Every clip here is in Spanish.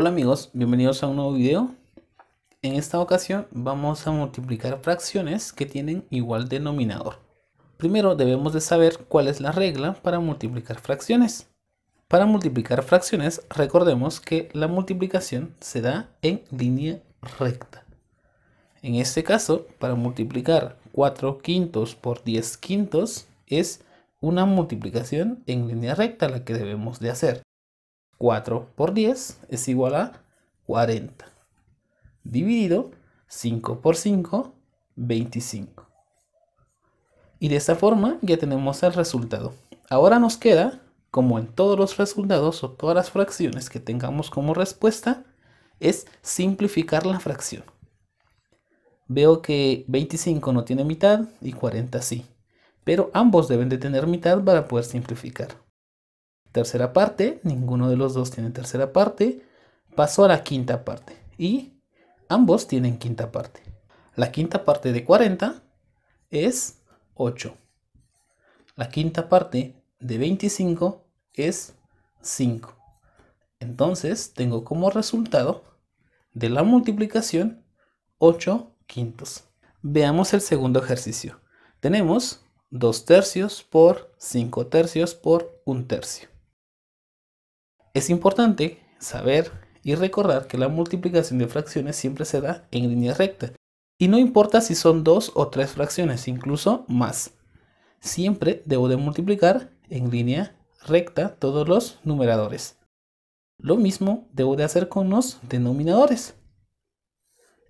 Hola amigos, bienvenidos a un nuevo video. En esta ocasión vamos a multiplicar fracciones que tienen igual denominador. Primero debemos de saber cuál es la regla para multiplicar fracciones. Para multiplicar fracciones recordemos que la multiplicación se da en línea recta. En este caso, para multiplicar 4 quintos por 10 quintos es una multiplicación en línea recta la que debemos de hacer. 4 por 10 es igual a 40. Dividido 5 por 5, 25. Y de esta forma ya tenemos el resultado. Ahora nos queda, como en todos los resultados o todas las fracciones que tengamos como respuesta, es simplificar la fracción. Veo que 25 no tiene mitad y 40 sí, pero ambos deben de tener mitad para poder simplificar tercera parte, ninguno de los dos tiene tercera parte, paso a la quinta parte y ambos tienen quinta parte. La quinta parte de 40 es 8. La quinta parte de 25 es 5. Entonces tengo como resultado de la multiplicación 8 quintos. Veamos el segundo ejercicio. Tenemos 2 tercios por 5 tercios por 1 tercio. Es importante saber y recordar que la multiplicación de fracciones siempre se da en línea recta, y no importa si son dos o tres fracciones, incluso más. Siempre debo de multiplicar en línea recta todos los numeradores. Lo mismo debo de hacer con los denominadores.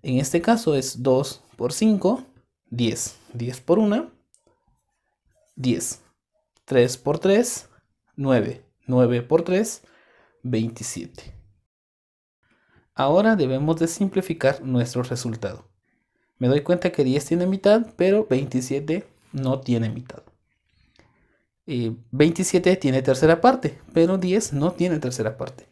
En este caso es 2 por 5, 10. 10 por 1, 10. 3 por 3, 9. 9 por 3, 27. Ahora debemos de simplificar nuestro resultado. Me doy cuenta que 10 tiene mitad, pero 27 no tiene mitad. 27 eh, tiene tercera parte, pero 10 no tiene tercera parte.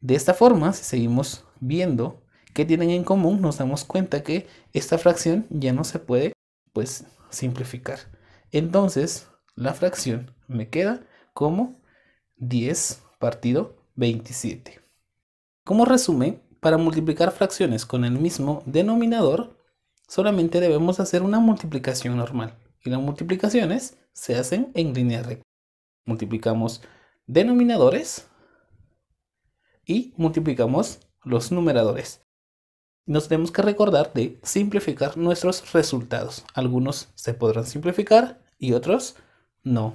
De esta forma, si seguimos viendo qué tienen en común, nos damos cuenta que esta fracción ya no se puede pues simplificar. Entonces, la fracción me queda como 10 partido 27. Como resumen, para multiplicar fracciones con el mismo denominador, solamente debemos hacer una multiplicación normal. Y las multiplicaciones se hacen en línea recta. Multiplicamos denominadores y multiplicamos los numeradores. Nos tenemos que recordar de simplificar nuestros resultados. Algunos se podrán simplificar y otros no.